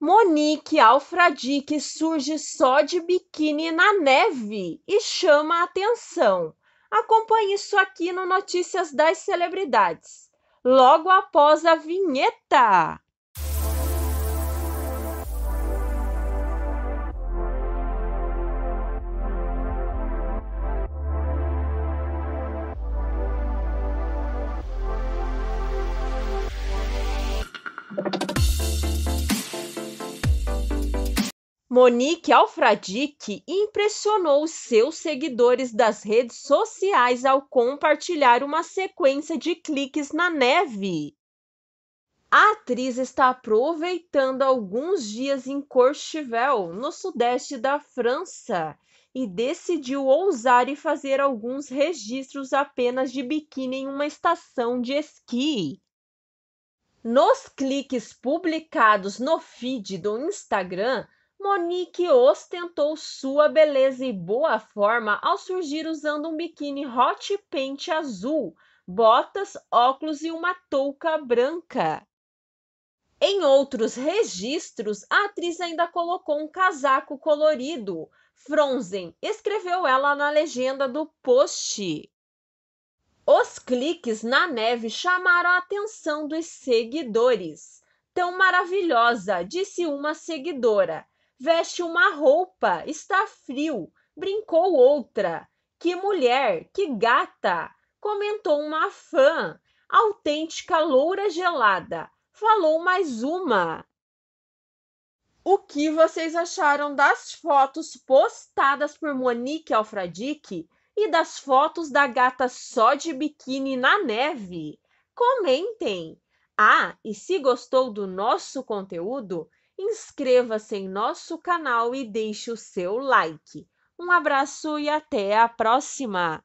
Monique Alfradique que surge só de biquíni na neve e chama a atenção. Acompanhe isso aqui no Notícias das Celebridades, logo após a vinheta. Monique Alfradique impressionou seus seguidores das redes sociais ao compartilhar uma sequência de cliques na neve. A atriz está aproveitando alguns dias em Courchevel, no sudeste da França, e decidiu ousar e fazer alguns registros apenas de biquíni em uma estação de esqui. Nos cliques publicados no feed do Instagram, Monique ostentou sua beleza e boa forma ao surgir usando um biquíni hot pink azul, botas, óculos e uma touca branca. Em outros registros, a atriz ainda colocou um casaco colorido. Fronzen escreveu ela na legenda do post. Os cliques na neve chamaram a atenção dos seguidores. Tão maravilhosa, disse uma seguidora. Veste uma roupa, está frio, brincou outra. Que mulher, que gata! comentou uma fã. Autêntica loura gelada, falou mais uma. O que vocês acharam das fotos postadas por Monique Alfradique e das fotos da gata só de biquíni na neve? Comentem! Ah, e se gostou do nosso conteúdo, inscreva-se em nosso canal e deixe o seu like. Um abraço e até a próxima!